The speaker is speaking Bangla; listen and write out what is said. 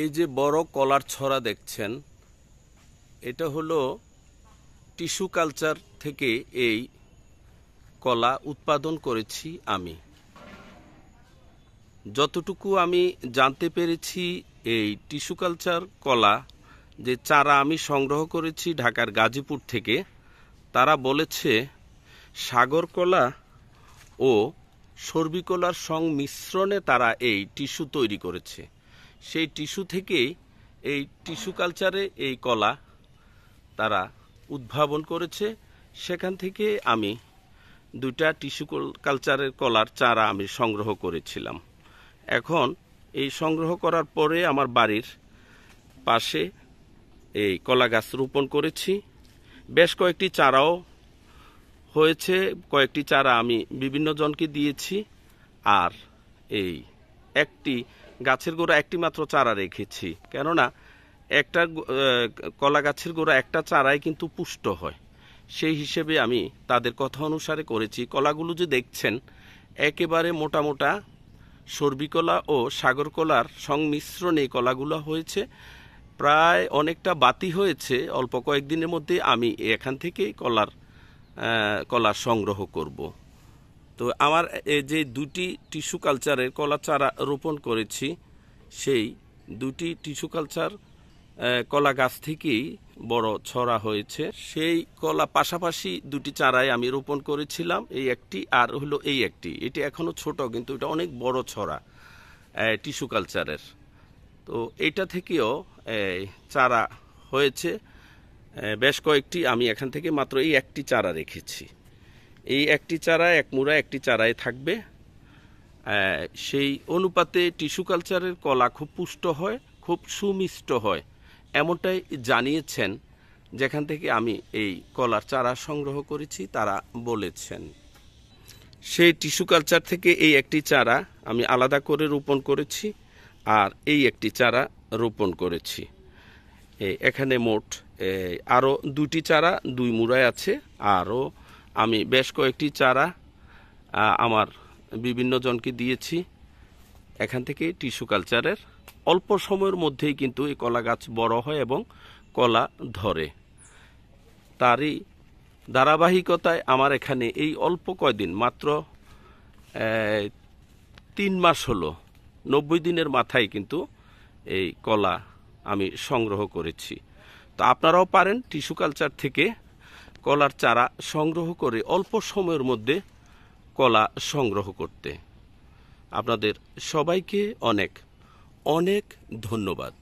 এই যে বড় কলার ছড়া দেখছেন এটা হলো টিস্যু কালচার থেকে এই কলা উৎপাদন করেছি আমি যতটুকু আমি জানতে পেরেছি এই টিস্যু কালচার কলা যে চারা আমি সংগ্রহ করেছি ঢাকার গাজীপুর থেকে তারা বলেছে সাগর কলা ও সর্বিকলার সংমিশ্রণে তারা এই টিস্যু তৈরি করেছে সেই টিস্যু থেকেই এই টিস্যু কালচারে এই কলা তারা উদ্ভাবন করেছে সেখান থেকে আমি দুইটা টিস্যু কালচারের কলার চারা আমি সংগ্রহ করেছিলাম এখন এই সংগ্রহ করার পরে আমার বাড়ির পাশে এই কলা গাছ রোপণ করেছি বেশ কয়েকটি চারাও হয়েছে কয়েকটি চারা আমি বিভিন্ন জনকে দিয়েছি আর এই একটি গাছের গোড়া একটি মাত্র চারা রেখেছি কেননা একটা কলা গাছের গোড়া একটা চারাই কিন্তু পুষ্ট হয় সেই হিসেবে আমি তাদের কথা অনুসারে করেছি কলাগুলো যে দেখছেন একেবারে মোটা মোটা সর্বিকলা ও সাগরকলার সংমিশ্রণে কলাগুলো হয়েছে প্রায় অনেকটা বাতি হয়েছে অল্প কয়েকদিনের মধ্যে আমি এখান থেকে কলার কলা সংগ্রহ করব তো আমার যে দুটি টিস্যু কালচারের কলা চারা রোপণ করেছি সেই দুটি টিস্যু কালচার কলা গাছ থেকেই বড় ছড়া হয়েছে সেই কলা পাশাপাশি দুটি চারায় আমি রোপণ করেছিলাম এই একটি আর হলো এই একটি এটি এখনও ছোট কিন্তু এটা অনেক বড় ছড়া টিস্যু কালচারের তো এটা থেকেও চারা হয়েছে বেশ কয়েকটি আমি এখান থেকে মাত্র এই একটি চারা রেখেছি এই একটি চারা এক মুড়া একটি চারায় থাকবে সেই অনুপাতে টিস্যু কালচারের কলা খুব পুষ্ট হয় খুব সুমিষ্ট হয় এমনটাই জানিয়েছেন যেখান থেকে আমি এই কলার চারা সংগ্রহ করেছি তারা বলেছেন সেই টিস্যু কালচার থেকে এই একটি চারা আমি আলাদা করে রোপণ করেছি আর এই একটি চারা রোপণ করেছি এখানে মোট আরও দুটি চারা দুই মুড়ায় আছে আরও আমি বেশ কয়েকটি চারা আমার বিভিন্ন জনকে দিয়েছি এখান থেকে টিস্যু কালচারের অল্প সময়ের মধ্যেই কিন্তু এই কলা গাছ বড় হয় এবং কলা ধরে তারই ধারাবাহিকতায় আমার এখানে এই অল্প কয়দিন মাত্র তিন মাস হলো নব্বই দিনের মাথায় কিন্তু এই কলা আমি সংগ্রহ করেছি তো আপনারাও পারেন টিস্যু কালচার থেকে কলার চারা সংগ্রহ করে অল্প সময়ের মধ্যে কলা সংগ্রহ করতে আপনাদের সবাইকে অনেক অনেক ধন্যবাদ